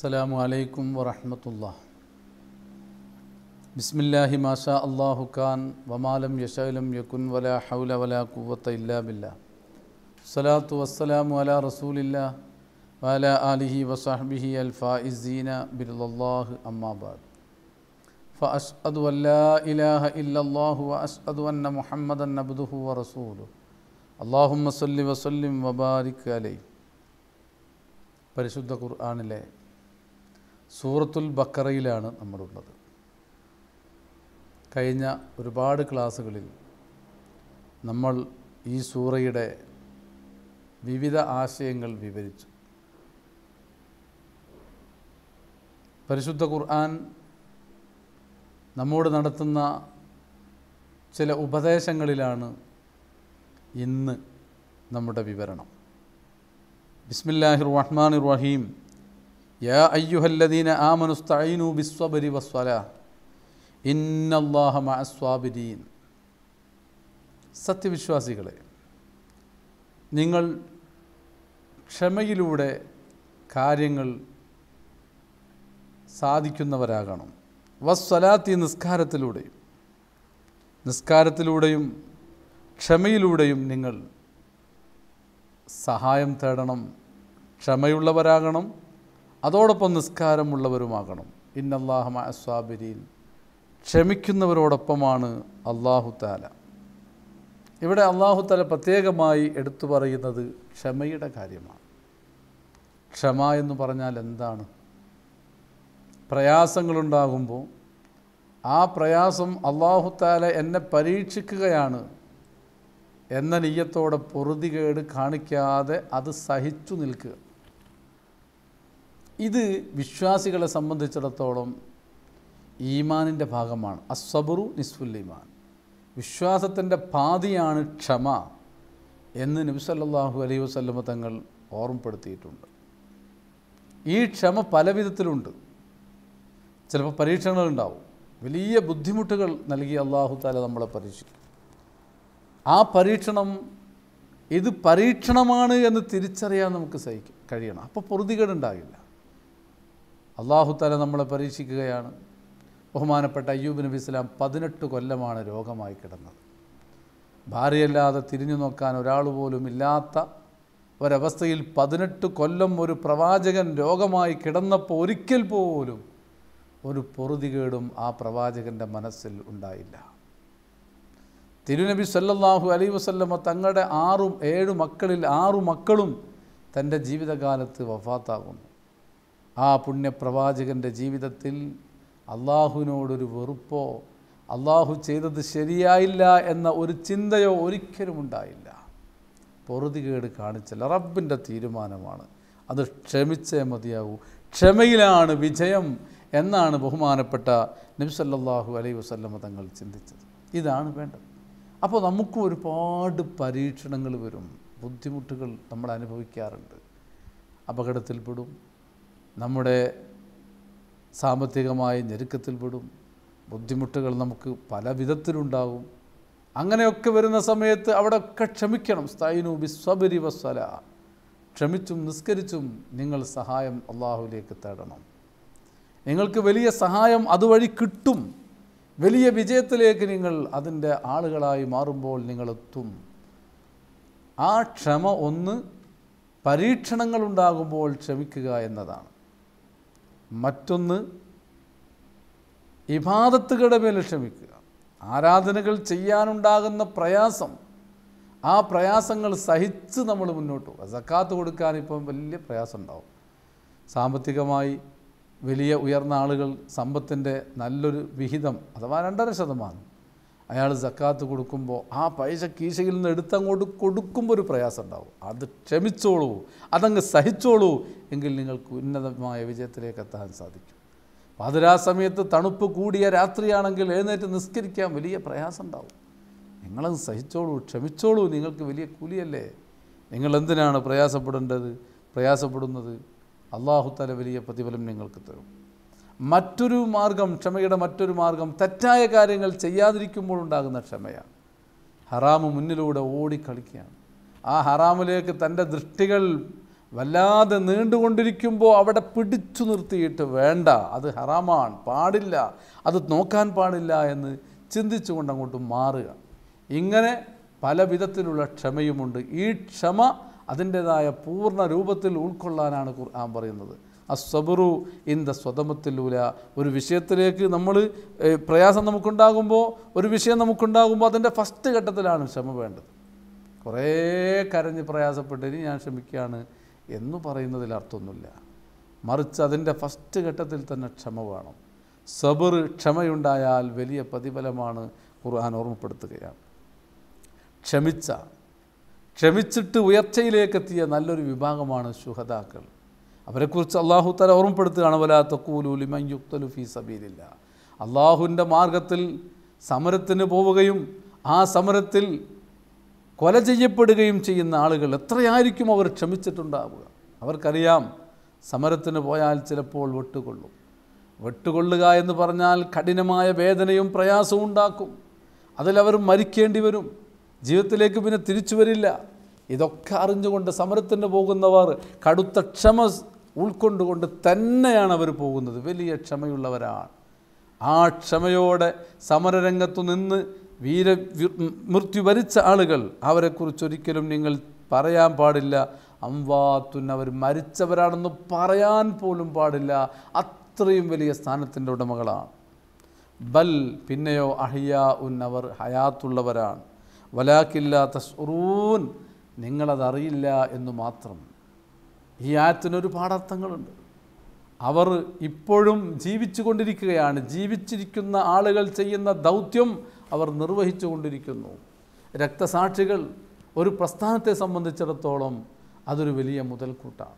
السلام علیکم ورحمۃ اللہ بسم اللہ اللہ اللہ کان ومالم ولا ولا حول قوت الا باللہ صلاۃ والسلام علی رسول الفائزین بعد فأشهد أن أن لا إله إلا الله وأشهد عبده ورسوله اللهم صل وسلم وبارك عليه സൂറത്തുൽ ബക്കറയിലാണ് നമ്മളുള്ളത് കഴിഞ്ഞ ഒരുപാട് ക്ലാസ്സുകളിൽ നമ്മൾ ഈ സൂറയുടെ വിവിധ ആശയങ്ങൾ വിവരിച്ചു പരിശുദ്ധ ഖുർആൻ നമ്മോട് നടത്തുന്ന ചില ഉപദേശങ്ങളിലാണ് ഇന്ന് നമ്മുടെ വിവരണം ബിസ്മില്ലാഹിർ റഹ്മാൻ റഹീം സത്യവിശ്വാസികളെ നിങ്ങൾ ക്ഷമയിലൂടെ കാര്യങ്ങൾ സാധിക്കുന്നവരാകണം വസ്വലാത്തി നിസ്കാരത്തിലൂടെയും നിസ്കാരത്തിലൂടെയും ക്ഷമയിലൂടെയും നിങ്ങൾ സഹായം തേടണം ക്ഷമയുള്ളവരാകണം അതോടൊപ്പം നിസ്കാരമുള്ളവരുമാകണം ഇന്നല്ലാഹമ അസ്വാബിരിയിൽ ക്ഷമിക്കുന്നവരോടൊപ്പമാണ് താല ഇവിടെ അള്ളാഹുത്താല പ്രത്യേകമായി എടുത്തു പറയുന്നത് ക്ഷമയുടെ കാര്യമാണ് ക്ഷമ എന്ന് പറഞ്ഞാൽ എന്താണ് പ്രയാസങ്ങളുണ്ടാകുമ്പോൾ ആ പ്രയാസം താല എന്നെ പരീക്ഷിക്കുകയാണ് എന്ന നീയത്തോടെ പൊറുതികേട് കാണിക്കാതെ അത് സഹിച്ചു നിൽക്കുക ഇത് വിശ്വാസികളെ സംബന്ധിച്ചിടത്തോളം ഈമാനിൻ്റെ ഭാഗമാണ് അസ്വബറു നിസ്ഫുൽ ഈമാൻ വിശ്വാസത്തിൻ്റെ പാതിയാണ് ക്ഷമ എന്ന് നബിസല്ലാഹു അലൈഹി വസ്ലമ തങ്ങൾ ഓർമ്മപ്പെടുത്തിയിട്ടുണ്ട് ഈ ക്ഷമ പല വിധത്തിലുണ്ട് ചിലപ്പോൾ പരീക്ഷണങ്ങളുണ്ടാവും വലിയ ബുദ്ധിമുട്ടുകൾ നൽകി അള്ളാഹു താല നമ്മളെ പരീക്ഷിക്കും ആ പരീക്ഷണം ഇത് പരീക്ഷണമാണ് എന്ന് തിരിച്ചറിയാൻ നമുക്ക് സഹിക്കും കഴിയണം അപ്പോൾ പൊറുതികേടുണ്ടാകില്ല അള്ളാഹുത്തല നമ്മളെ പരീക്ഷിക്കുകയാണ് ബഹുമാനപ്പെട്ട അയ്യൂബ് നബി ഇസ്ലാം പതിനെട്ട് കൊല്ലമാണ് രോഗമായി കിടന്നത് ഭാര്യയല്ലാതെ തിരിഞ്ഞു നോക്കാൻ ഒരാൾ പോലും ഇല്ലാത്ത ഒരവസ്ഥയിൽ പതിനെട്ട് കൊല്ലം ഒരു പ്രവാചകൻ രോഗമായി കിടന്നപ്പോൾ ഒരിക്കൽ പോലും ഒരു പൊറുതികേടും ആ പ്രവാചകൻ്റെ മനസ്സിൽ ഉണ്ടായില്ല തിരുനബി സല്ലാഹു അലൈ വസല്ലമ്മ തങ്ങളുടെ ആറും ഏഴു മക്കളിൽ ആറു മക്കളും തൻ്റെ ജീവിതകാലത്ത് വഫാത്താകുന്നു ആ പുണ്യപ്രവാചകൻ്റെ ജീവിതത്തിൽ അള്ളാഹുവിനോടൊരു വെറുപ്പോ അള്ളാഹു ചെയ്തത് ശരിയായില്ല എന്ന ഒരു ചിന്തയോ ഒരിക്കലും ഉണ്ടായില്ല പൊറുതികേട് കാണിച്ചല്ല റബ്ബിൻ്റെ തീരുമാനമാണ് അത് ക്ഷമിച്ചേ മതിയാകൂ ക്ഷമയിലാണ് വിജയം എന്നാണ് ബഹുമാനപ്പെട്ട നബ്സല്ലാഹു അലൈ വസല്ലമ തങ്ങൾ ചിന്തിച്ചത് ഇതാണ് വേണ്ടത് അപ്പോൾ നമുക്കും ഒരുപാട് പരീക്ഷണങ്ങൾ വരും ബുദ്ധിമുട്ടുകൾ നമ്മൾ അനുഭവിക്കാറുണ്ട് അപകടത്തിൽപ്പെടും നമ്മുടെ സാമ്പത്തികമായ ഞെരുക്കത്തിൽപ്പെടും ബുദ്ധിമുട്ടുകൾ നമുക്ക് പല വിധത്തിലുണ്ടാകും അങ്ങനെയൊക്കെ വരുന്ന സമയത്ത് അവിടെയൊക്കെ ക്ഷമിക്കണം സ്തൈനു ബിസ്വബരി വസ്വല ക്ഷമിച്ചും നിസ്കരിച്ചും നിങ്ങൾ സഹായം അള്ളാഹുലേക്ക് തേടണം നിങ്ങൾക്ക് വലിയ സഹായം അതുവഴി കിട്ടും വലിയ വിജയത്തിലേക്ക് നിങ്ങൾ അതിൻ്റെ ആളുകളായി മാറുമ്പോൾ നിങ്ങളെത്തും ആ ക്ഷമ ഒന്ന് പരീക്ഷണങ്ങളുണ്ടാകുമ്പോൾ ക്ഷമിക്കുക എന്നതാണ് മറ്റൊന്ന് ഇബാദത്തുകളുടെ മേൽ ക്ഷമിക്കുക ആരാധനകൾ ചെയ്യാനുണ്ടാകുന്ന പ്രയാസം ആ പ്രയാസങ്ങൾ സഹിച്ച് നമ്മൾ മുന്നോട്ട് പോകുക സക്കാത്ത് കൊടുക്കാൻ ഇപ്പം വലിയ പ്രയാസം ഉണ്ടാവും സാമ്പത്തികമായി വലിയ ഉയർന്ന ആളുകൾ സമ്പത്തിൻ്റെ നല്ലൊരു വിഹിതം അഥവാ രണ്ടര ശതമാനം അയാൾ സക്കാത്ത് കൊടുക്കുമ്പോൾ ആ പൈസ കീശയിൽ നിന്ന് എടുത്തങ്ങോട്ട് കൊടുക്കുമ്പോൾ ഒരു പ്രയാസം ഉണ്ടാവും അത് ക്ഷമിച്ചോളൂ അതങ്ങ് സഹിച്ചോളൂ എങ്കിൽ നിങ്ങൾക്ക് ഉന്നതമായ വിജയത്തിലേക്ക് എത്താൻ സാധിക്കും പാതിരാ സമയത്ത് തണുപ്പ് കൂടിയ രാത്രിയാണെങ്കിൽ എഴുന്നേറ്റ് നിസ്കരിക്കാൻ വലിയ പ്രയാസം ഉണ്ടാവും നിങ്ങളത് സഹിച്ചോളൂ ക്ഷമിച്ചോളൂ നിങ്ങൾക്ക് വലിയ കൂലിയല്ലേ നിങ്ങൾ എന്തിനാണ് പ്രയാസപ്പെടേണ്ടത് പ്രയാസപ്പെടുന്നത് അള്ളാഹുത്തല വലിയ പ്രതിഫലം നിങ്ങൾക്ക് തരും മറ്റൊരു മാർഗം ക്ഷമയുടെ മറ്റൊരു മാർഗം തെറ്റായ കാര്യങ്ങൾ ചെയ്യാതിരിക്കുമ്പോൾ ഉണ്ടാകുന്ന ക്ഷമയാണ് ഹറാമ് മുന്നിലൂടെ ഓടിക്കളിക്കുകയാണ് ആ ഹറാമിലേക്ക് തൻ്റെ ദൃഷ്ടികൾ വല്ലാതെ നീണ്ടുകൊണ്ടിരിക്കുമ്പോൾ അവിടെ പിടിച്ചു നിർത്തിയിട്ട് വേണ്ട അത് ഹറാമാണ് പാടില്ല അത് നോക്കാൻ പാടില്ല എന്ന് ചിന്തിച്ചുകൊണ്ട് അങ്ങോട്ട് മാറുക ഇങ്ങനെ പല വിധത്തിലുള്ള ക്ഷമയുമുണ്ട് ഈ ക്ഷമ അതിൻ്റേതായ പൂർണ്ണ രൂപത്തിൽ ഉൾക്കൊള്ളാനാണ് ഖുർആൻ പറയുന്നത് അസ്വബറു ഇൻ ദ സ്വതമത്തിലൂല ഒരു വിഷയത്തിലേക്ക് നമ്മൾ പ്രയാസം നമുക്കുണ്ടാകുമ്പോൾ ഒരു വിഷയം നമുക്കുണ്ടാകുമ്പോൾ അതിൻ്റെ ഫസ്റ്റ് ഘട്ടത്തിലാണ് ക്ഷമ വേണ്ടത് കുറേ കരഞ്ഞ് പ്രയാസപ്പെട്ട് ഇനി ഞാൻ ക്ഷമിക്കുകയാണ് എന്ന് പറയുന്നതിൽ അർത്ഥമൊന്നുമില്ല മറിച്ച് അതിൻ്റെ ഫസ്റ്റ് ഘട്ടത്തിൽ തന്നെ ക്ഷമ വേണം സബർ ക്ഷമയുണ്ടായാൽ വലിയ പ്രതിഫലമാണ് ഖുർആൻ ഓർമ്മപ്പെടുത്തുകയാണ് ക്ഷമിച്ച ക്ഷമിച്ചിട്ട് ഉയർച്ചയിലേക്കെത്തിയ നല്ലൊരു വിഭാഗമാണ് ശുഹതാക്കൾ അവരെക്കുറിച്ച് അള്ളാഹു തല ഓർമ്മപ്പെടുത്തുകയാണ് വലാത്തക്കൂലുലിമൻ യുക്തലു ഫി സബീലില്ല അള്ളാഹുവിൻ്റെ മാർഗത്തിൽ സമരത്തിന് പോവുകയും ആ സമരത്തിൽ കൊല ചെയ്യപ്പെടുകയും ചെയ്യുന്ന ആളുകൾ എത്രയായിരിക്കും അവർ ക്ഷമിച്ചിട്ടുണ്ടാവുക അവർക്കറിയാം സമരത്തിന് പോയാൽ ചിലപ്പോൾ വെട്ടുകൊള്ളും വെട്ടുകൊള്ളുക എന്ന് പറഞ്ഞാൽ കഠിനമായ വേദനയും പ്രയാസവും ഉണ്ടാക്കും അതിലവർ മരിക്കേണ്ടി വരും ജീവിതത്തിലേക്ക് പിന്നെ തിരിച്ചു വരില്ല ഇതൊക്കെ അറിഞ്ഞുകൊണ്ട് സമരത്തിന് പോകുന്നവർ കടുത്ത ക്ഷമ ഉൾക്കൊണ്ടുകൊണ്ട് തന്നെയാണ് അവർ പോകുന്നത് വലിയ ക്ഷമയുള്ളവരാണ് ആ ക്ഷമയോടെ സമരരംഗത്തു നിന്ന് വീര മൃത്യു വരിച്ച ആളുകൾ അവരെക്കുറിച്ചൊരിക്കലും നിങ്ങൾ പറയാൻ പാടില്ല അംവാത്തുൻ അവർ മരിച്ചവരാണെന്ന് പറയാൻ പോലും പാടില്ല അത്രയും വലിയ സ്ഥാനത്തിൻ്റെ ഉടമകളാണ് ബൽ പിന്നെയോ അഹിയ ഉൻ അവർ ഹയാത്തുള്ളവരാണ് വലാക്കില്ല തസ്റൂൻ നിങ്ങളതറിയില്ല എന്ന് മാത്രം ഈ ആയത്തിനൊരു പാഠാർത്ഥങ്ങളുണ്ട് അവർ ഇപ്പോഴും ജീവിച്ചു കൊണ്ടിരിക്കുകയാണ് ജീവിച്ചിരിക്കുന്ന ആളുകൾ ചെയ്യുന്ന ദൗത്യം അവർ നിർവഹിച്ചു കൊണ്ടിരിക്കുന്നു രക്തസാക്ഷികൾ ഒരു പ്രസ്ഥാനത്തെ സംബന്ധിച്ചിടത്തോളം അതൊരു വലിയ മുതൽക്കൂട്ടാണ്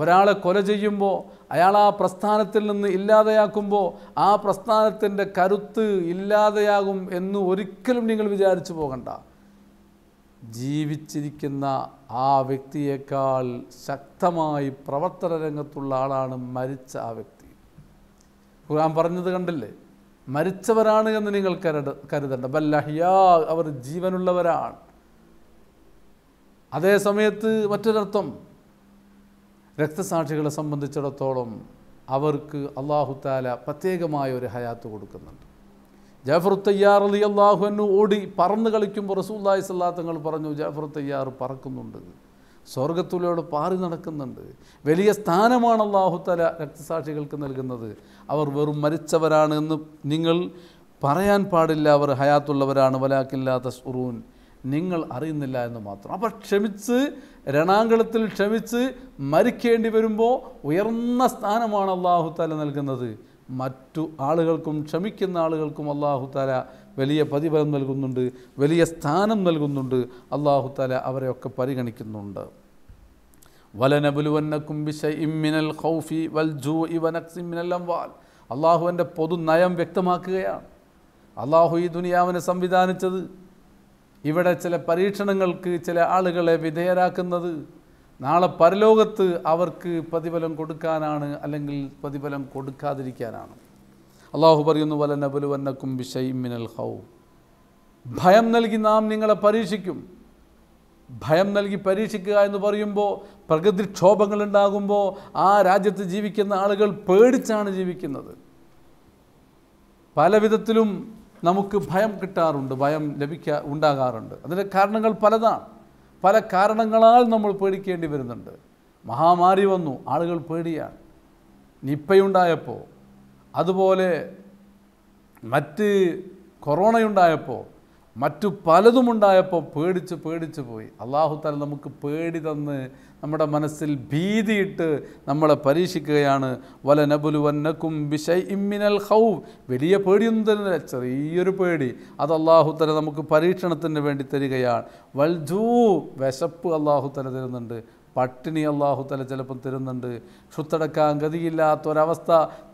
ഒരാളെ കൊല ചെയ്യുമ്പോൾ അയാൾ ആ പ്രസ്ഥാനത്തിൽ നിന്ന് ഇല്ലാതെയാക്കുമ്പോൾ ആ പ്രസ്ഥാനത്തിൻ്റെ കരുത്ത് ഇല്ലാതെയാകും എന്ന് ഒരിക്കലും നിങ്ങൾ വിചാരിച്ചു പോകണ്ട ജീവിച്ചിരിക്കുന്ന ആ വ്യക്തിയേക്കാൾ ശക്തമായി പ്രവർത്തന രംഗത്തുള്ള ആളാണ് മരിച്ച ആ വ്യക്തി ഖുർആൻ പറഞ്ഞത് കണ്ടില്ലേ മരിച്ചവരാണ് എന്ന് നിങ്ങൾ കരുട കരുതണ്ട ബല്ലഹിയാ അവർ ജീവനുള്ളവരാണ് അതേ സമയത്ത് മറ്റൊരർത്ഥം രക്തസാക്ഷികളെ സംബന്ധിച്ചിടത്തോളം അവർക്ക് അള്ളാഹുത്താല പ്രത്യേകമായ ഒരു ഹയാത്ത് കൊടുക്കുന്നുണ്ട് ജാഫർ തയ്യാർ അലി അള്ളാഹു എന്നു ഓടി പറന്ന് കളിക്കുമ്പോൾ റസൂല്ലായി സല്ലാത്തങ്ങൾ പറഞ്ഞു ജാഫർ തയ്യാർ പറക്കുന്നുണ്ട് സ്വർഗത്തിലൂടെ പാറി നടക്കുന്നുണ്ട് വലിയ സ്ഥാനമാണ് അള്ളാഹുത്തല രക്തസാക്ഷികൾക്ക് നൽകുന്നത് അവർ വെറും മരിച്ചവരാണ് എന്ന് നിങ്ങൾ പറയാൻ പാടില്ല അവർ ഹയാത്തുള്ളവരാണ് വലാക്കില്ലാത്ത സുറൂൻ നിങ്ങൾ അറിയുന്നില്ല എന്ന് മാത്രം അപ്പോൾ ക്ഷമിച്ച് രണാങ്കളത്തിൽ ക്ഷമിച്ച് മരിക്കേണ്ടി വരുമ്പോൾ ഉയർന്ന സ്ഥാനമാണ് അള്ളാഹുത്തല നൽകുന്നത് മറ്റു ആളുകൾക്കും ക്ഷമിക്കുന്ന ആളുകൾക്കും അള്ളാഹുത്താല വലിയ പ്രതിഫലം നൽകുന്നുണ്ട് വലിയ സ്ഥാനം നൽകുന്നുണ്ട് അള്ളാഹുത്താല അവരെയൊക്കെ പരിഗണിക്കുന്നുണ്ട് അള്ളാഹുവിൻ്റെ പൊതു നയം ഖൗഫി വൽ അംവാൽ വ്യക്തമാക്കുകയാണ് അള്ളാഹു ഈ ദുനിയാവിനെ സംവിധാനിച്ചത് ഇവിടെ ചില പരീക്ഷണങ്ങൾക്ക് ചില ആളുകളെ വിധേയരാക്കുന്നത് നാളെ പരലോകത്ത് അവർക്ക് പ്രതിഫലം കൊടുക്കാനാണ് അല്ലെങ്കിൽ പ്രതിഫലം കൊടുക്കാതിരിക്കാനാണ് അള്ളാഹു പറയുന്നു വല നബലുവന്നക്കും മിനൽ ഹൗ ഭയം നൽകി നാം നിങ്ങളെ പരീക്ഷിക്കും ഭയം നൽകി പരീക്ഷിക്കുക എന്ന് പറയുമ്പോൾ പ്രകൃതിക്ഷോഭങ്ങൾ ഉണ്ടാകുമ്പോൾ ആ രാജ്യത്ത് ജീവിക്കുന്ന ആളുകൾ പേടിച്ചാണ് ജീവിക്കുന്നത് പല വിധത്തിലും നമുക്ക് ഭയം കിട്ടാറുണ്ട് ഭയം ലഭിക്കാ ഉണ്ടാകാറുണ്ട് അതിൻ്റെ കാരണങ്ങൾ പലതാണ് പല കാരണങ്ങളാൽ നമ്മൾ പേടിക്കേണ്ടി വരുന്നുണ്ട് മഹാമാരി വന്നു ആളുകൾ പേടിയാണ് നിപ്പയുണ്ടായപ്പോൾ അതുപോലെ മറ്റ് കൊറോണയുണ്ടായപ്പോൾ മറ്റു പലതുമുണ്ടായപ്പോൾ പേടിച്ച് പേടിച്ച് പോയി അള്ളാഹു തല നമുക്ക് പേടി തന്ന് നമ്മുടെ മനസ്സിൽ ഭീതിയിട്ട് നമ്മളെ പരീക്ഷിക്കുകയാണ് വല നബുലുവന്നക്കും ബിഷൈ ഇമ്മിനൽ ഹൗ വലിയ പേടിയൊന്നും തന്നെ ചെറിയൊരു പേടി അത് അള്ളാഹുത്തല നമുക്ക് പരീക്ഷണത്തിന് വേണ്ടി തരികയാണ് വൽജൂ വിശപ്പ് അള്ളാഹുത്തല തരുന്നുണ്ട് പട്ടിണി അള്ളാഹുത്തല ചിലപ്പം തരുന്നുണ്ട് ക്ഷുത്തടക്കാൻ ഗതിയില്ലാത്തൊരവസ്ഥ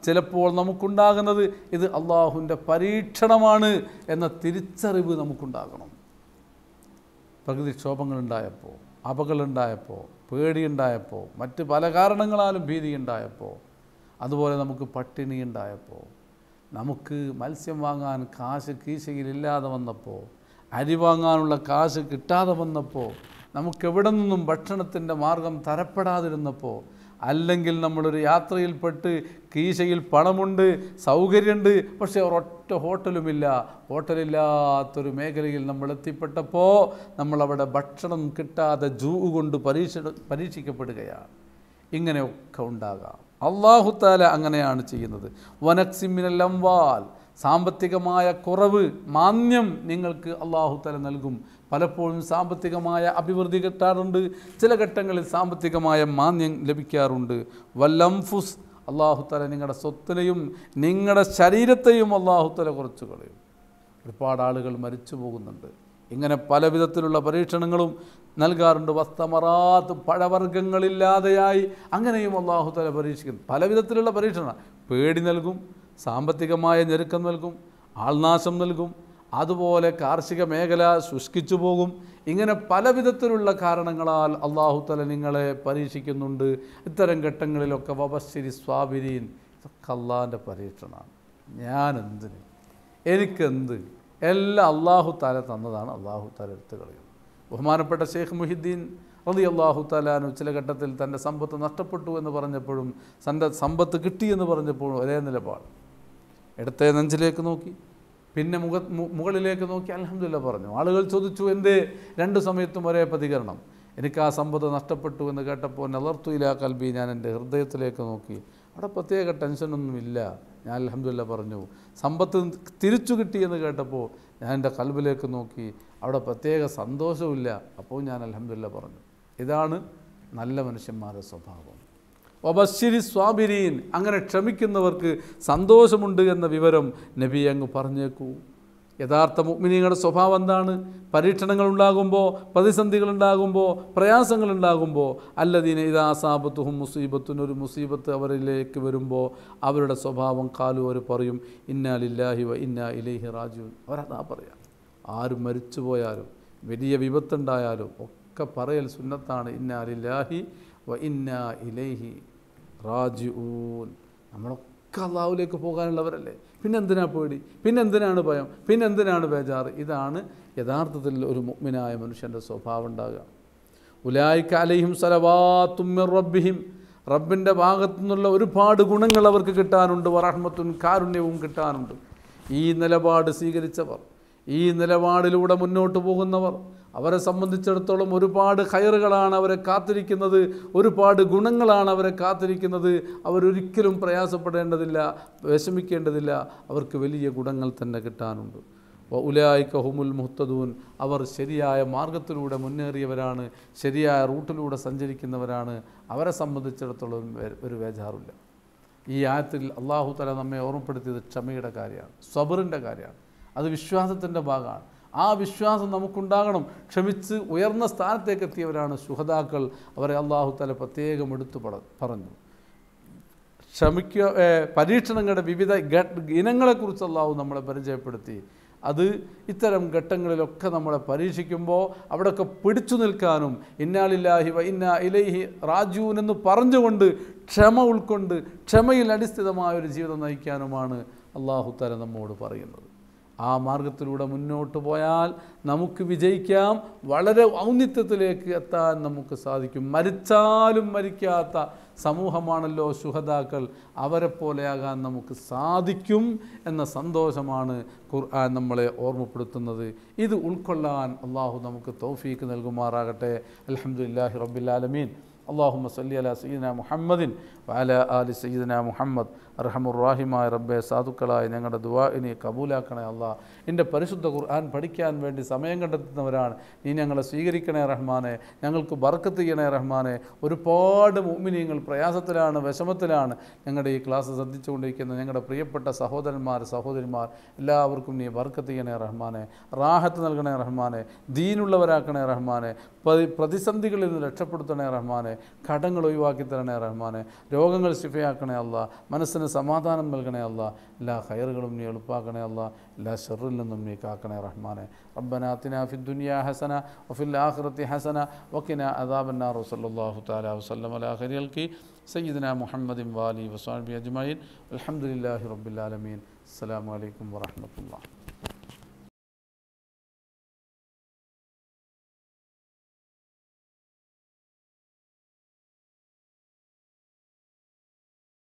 ചിലപ്പോൾ നമുക്കുണ്ടാകുന്നത് ഇത് അള്ളാഹുവിൻ്റെ പരീക്ഷണമാണ് എന്ന തിരിച്ചറിവ് നമുക്കുണ്ടാകണം പ്രകൃതിക്ഷോഭങ്ങളുണ്ടായപ്പോൾ അപകടമുണ്ടായപ്പോൾ പേടിയുണ്ടായപ്പോൾ മറ്റ് പല കാരണങ്ങളാലും ഭീതിയുണ്ടായപ്പോൾ അതുപോലെ നമുക്ക് ഉണ്ടായപ്പോൾ നമുക്ക് മത്സ്യം വാങ്ങാൻ കാശ് കീശയിലില്ലാതെ വന്നപ്പോൾ അരി വാങ്ങാനുള്ള കാശ് കിട്ടാതെ വന്നപ്പോൾ നമുക്കെവിടെ നിന്നും ഭക്ഷണത്തിൻ്റെ മാർഗം തരപ്പെടാതിരുന്നപ്പോൾ അല്ലെങ്കിൽ നമ്മളൊരു യാത്രയിൽപ്പെട്ട് കീശയിൽ പണമുണ്ട് സൗകര്യമുണ്ട് പക്ഷേ ഒരൊറ്റ ഹോട്ടലുമില്ല ഹോട്ടലില്ലാത്തൊരു മേഖലയിൽ നമ്മൾ എത്തിപ്പെട്ടപ്പോൾ നമ്മളവിടെ ഭക്ഷണം കിട്ടാതെ ജൂ കൊണ്ട് പരീക്ഷ പരീക്ഷിക്കപ്പെടുകയാണ് ഇങ്ങനെയൊക്കെ ഉണ്ടാകാം അള്ളാഹുത്താല അങ്ങനെയാണ് ചെയ്യുന്നത് വനക്സിമിനൽ അംവാൽ സാമ്പത്തികമായ കുറവ് മാന്യം നിങ്ങൾക്ക് അള്ളാഹുത്തല നൽകും പലപ്പോഴും സാമ്പത്തികമായ അഭിവൃദ്ധി കിട്ടാറുണ്ട് ചില ഘട്ടങ്ങളിൽ സാമ്പത്തികമായ മാന്യം ലഭിക്കാറുണ്ട് വല്ലംഫുസ് അള്ളാഹുത്തല നിങ്ങളുടെ സ്വത്തിനെയും നിങ്ങളുടെ ശരീരത്തെയും അള്ളാഹുത്തല കുറച്ച് കളയും ഒരുപാട് ആളുകൾ മരിച്ചു പോകുന്നുണ്ട് ഇങ്ങനെ പല വിധത്തിലുള്ള പരീക്ഷണങ്ങളും നൽകാറുണ്ട് വസ്തമറാത്ത് പഴവർഗ്ഗങ്ങളില്ലാതെയായി അങ്ങനെയും അള്ളാഹുത്തല പരീക്ഷിക്കുന്നു പല വിധത്തിലുള്ള പരീക്ഷണ പേടി നൽകും സാമ്പത്തികമായ ഞെരുക്കം നൽകും ആൾനാശം നൽകും അതുപോലെ കാർഷിക മേഖല ശുഷ്കിച്ചു പോകും ഇങ്ങനെ പല വിധത്തിലുള്ള കാരണങ്ങളാൽ അള്ളാഹുത്തല നിങ്ങളെ പരീക്ഷിക്കുന്നുണ്ട് ഇത്തരം ഘട്ടങ്ങളിലൊക്കെ വബശ്ശിരി സ്വാബിരീൻ ഇതൊക്കെ അള്ളാഹിൻ്റെ പരീക്ഷണമാണ് ഞാനെന്തിന് എനിക്കെന്ത് എല്ലാം അള്ളാഹു താല തന്നതാണ് അള്ളാഹു താല എടുത്തു കളയുന്നത് ബഹുമാനപ്പെട്ട ഷെയ്ഖ് മുഹിദ്ദീൻ അതി അള്ളാഹു താലാനു ചില ഘട്ടത്തിൽ തൻ്റെ സമ്പത്ത് നഷ്ടപ്പെട്ടു എന്ന് പറഞ്ഞപ്പോഴും തൻ്റെ സമ്പത്ത് കിട്ടി എന്ന് പറഞ്ഞപ്പോഴും ഒരേ നിലപാട് ഇടത്തെ നെഞ്ചിലേക്ക് നോക്കി പിന്നെ മുഖ മുകളിലേക്ക് നോക്കി അലഹമില്ല പറഞ്ഞു ആളുകൾ ചോദിച്ചു എന്ത് രണ്ട് സമയത്തും ഒരേ പ്രതികരണം എനിക്ക് ആ സമ്പത്ത് നഷ്ടപ്പെട്ടു എന്ന് കേട്ടപ്പോൾ നലർത്തു ഇലാ കൽബി ഞാൻ എൻ്റെ ഹൃദയത്തിലേക്ക് നോക്കി അവിടെ പ്രത്യേക ടെൻഷനൊന്നുമില്ല ഞാൻ അലഹമില്ല പറഞ്ഞു സമ്പത്ത് തിരിച്ചു കിട്ടിയെന്ന് കേട്ടപ്പോൾ ഞാൻ എൻ്റെ കൽബിലേക്ക് നോക്കി അവിടെ പ്രത്യേക ഇല്ല അപ്പോൾ ഞാൻ അലഹമില്ല പറഞ്ഞു ഇതാണ് നല്ല മനുഷ്യന്മാരുടെ സ്വഭാവം ഒബശ്ശിരി സ്വാബിരീൻ അങ്ങനെ ക്ഷമിക്കുന്നവർക്ക് സന്തോഷമുണ്ട് എന്ന വിവരം നബി അങ്ങ് പറഞ്ഞേക്കൂ യഥാർത്ഥ മുഗ്മിനിയുടെ സ്വഭാവം എന്താണ് പരീക്ഷണങ്ങൾ ഉണ്ടാകുമ്പോൾ പ്രതിസന്ധികൾ ഉണ്ടാകുമ്പോൾ പ്രയാസങ്ങൾ ഉണ്ടാകുമ്പോൾ അല്ലതീന ഇതാസാപത്തും മുസീബത്തും ഒരു മുസീബത്ത് അവരിലേക്ക് വരുമ്പോൾ അവരുടെ സ്വഭാവം കാലു അവർ പറയും ഇന്നാലില്ലാഹി വ ഇന്നാ ഇലേഹി രാജു അവരതാ പറയാം ആരും മരിച്ചു പോയാലും വലിയ വിപത്തുണ്ടായാലും ഒക്കെ പറയൽ സുന്നത്താണ് ഇന്നാലില്ലാഹി വ ഇന്നാ ഇലേഹി റാജിഊൻ നമ്മളൊക്കെ അള്ളാഹുലേക്ക് പോകാനുള്ളവരല്ലേ പിന്നെന്തിനാ പേടി പിന്നെന്തിനാണ് ഭയം പിന്നെന്തിനാണ് ബേജാറ് ഇതാണ് യഥാർത്ഥത്തിൽ ഒരു മുഗ്മിനായ മനുഷ്യൻ്റെ സ്വഭാവം ഉണ്ടാകുക ഉലായിക്ക അലയും സലവാത്തുമ്മിർ റബ്ബിഹിം റബ്ബിൻ്റെ ഭാഗത്തു നിന്നുള്ള ഒരുപാട് ഗുണങ്ങൾ അവർക്ക് കിട്ടാനുണ്ട് വറഹ്മത്തും കാരുണ്യവും കിട്ടാനുണ്ട് ഈ നിലപാട് സ്വീകരിച്ചവർ ഈ നിലപാടിലൂടെ മുന്നോട്ട് പോകുന്നവർ അവരെ സംബന്ധിച്ചിടത്തോളം ഒരുപാട് കയറുകളാണ് അവരെ കാത്തിരിക്കുന്നത് ഒരുപാട് ഗുണങ്ങളാണ് അവരെ കാത്തിരിക്കുന്നത് അവരൊരിക്കലും പ്രയാസപ്പെടേണ്ടതില്ല വിഷമിക്കേണ്ടതില്ല അവർക്ക് വലിയ ഗുണങ്ങൾ തന്നെ കിട്ടാനുണ്ട് ഉലായിക്ക ഹുമുൽ മുഹത്തദൂൻ അവർ ശരിയായ മാർഗത്തിലൂടെ മുന്നേറിയവരാണ് ശരിയായ റൂട്ടിലൂടെ സഞ്ചരിക്കുന്നവരാണ് അവരെ സംബന്ധിച്ചിടത്തോളം ഒരു വേജാറില്ല ഈ ആയത്തിൽ അള്ളാഹു തല നമ്മെ ഓർമ്മപ്പെടുത്തിയത് ക്ഷമയുടെ കാര്യമാണ് സബറിൻ്റെ കാര്യമാണ് അത് വിശ്വാസത്തിൻ്റെ ഭാഗമാണ് ആ വിശ്വാസം നമുക്കുണ്ടാകണം ക്ഷമിച്ച് ഉയർന്ന സ്ഥാനത്തേക്ക് എത്തിയവരാണ് ശുഹതാക്കൾ അവരെ അള്ളാഹു തല പ്രത്യേകം എടുത്തു പറഞ്ഞു ക്ഷമിക്കുക പരീക്ഷണങ്ങളുടെ വിവിധ ഇനങ്ങളെക്കുറിച്ച് അള്ളാഹു നമ്മളെ പരിചയപ്പെടുത്തി അത് ഇത്തരം ഘട്ടങ്ങളിലൊക്കെ നമ്മളെ പരീക്ഷിക്കുമ്പോൾ അവിടെയൊക്കെ പിടിച്ചു നിൽക്കാനും ഇന്നാളില്ലാഹി വ ഇന്ന ഇലൈഹി റാജൂൻ എന്ന് പറഞ്ഞുകൊണ്ട് ക്ഷമ ഉൾക്കൊണ്ട് ക്ഷമയിൽ അടിസ്ഥിതമായ ഒരു ജീവിതം നയിക്കാനുമാണ് അള്ളാഹു തല നമ്മോട് പറയുന്നത് ആ മാർഗത്തിലൂടെ മുന്നോട്ട് പോയാൽ നമുക്ക് വിജയിക്കാം വളരെ ഔന്നിത്യത്തിലേക്ക് എത്താൻ നമുക്ക് സാധിക്കും മരിച്ചാലും മരിക്കാത്ത സമൂഹമാണല്ലോ ശുഹദാക്കൾ അവരെ പോലെയാകാൻ നമുക്ക് സാധിക്കും എന്ന സന്തോഷമാണ് ഖുർആൻ നമ്മളെ ഓർമ്മപ്പെടുത്തുന്നത് ഇത് ഉൾക്കൊള്ളാൻ അള്ളാഹു നമുക്ക് തൗഫീക്ക് നൽകുമാറാകട്ടെ അലഹമുല്ലാഹി റബ്ബിലാലമീൻ അള്ളാഹു സല്ലി അല സീന മുഹമ്മദിൻ വാല ആലി സയ്യിദന മുഹമ്മദ് റഹമുറാഹിമായ റബ്ബെ സാധുക്കളായി ഞങ്ങളുടെ ദുവാഇനെ കബൂലാക്കണേ അല്ല എൻ്റെ പരിശുദ്ധ ഖുർആൻ പഠിക്കാൻ വേണ്ടി സമയം കണ്ടെത്തുന്നവരാണ് നീ ഞങ്ങളെ സ്വീകരിക്കണേ റഹ്മാനെ ഞങ്ങൾക്ക് ബർക്കത്ത് ചെയ്യണേ റഹ്മാനെ ഒരുപാട് മുമ്മിനിയങ്ങൾ പ്രയാസത്തിലാണ് വിഷമത്തിലാണ് ഞങ്ങളുടെ ഈ ക്ലാസ് ശ്രദ്ധിച്ചുകൊണ്ടിരിക്കുന്ന ഞങ്ങളുടെ പ്രിയപ്പെട്ട സഹോദരന്മാർ സഹോദരിമാർ എല്ലാവർക്കും നീ ബർക്കത്ത് ചെയ്യണേ റഹ്മാനെ റാഹത്ത് നൽകണേ റഹ്മാനെ ദീനുള്ളവരാക്കണേ റഹ്മാനെ പ്രതിസന്ധികളിൽ നിന്ന് രക്ഷപ്പെടുത്തണേ റഹ്മാനെ കടങ്ങൾ ഒഴിവാക്കി തരണേ റഹ്മാനെ രോഗങ്ങൾ ശിഫയാക്കണേ അല്ല മനസ്സിന് സമാധാനം നൽകണേ അല്ല എല്ലാ ഹയറുകളും നീ എളുപ്പാക്കണേ അല്ല എല്ലാ ഷെറിൽ നിന്നും നീ കാക്കണേ റഹ്മാനെ റബ്ബനാത്തിന ഫി ദുനിയാ ഹസന വഫിൽ ആഖിറത്തി ഹസന വക്കിന അദാബന്നാർ സല്ലല്ലാഹു തആല വസല്ലം അലാ ഖൈറിൽ കി സയ്യിദന മുഹമ്മദിൻ വാലി വസാബി അജ്മഈൻ അൽഹംദുലില്ലാഹി റബ്ബിൽ ആലമീൻ അസ്സലാമു അലൈക്കും വറഹ്മത്തുള്ളാഹി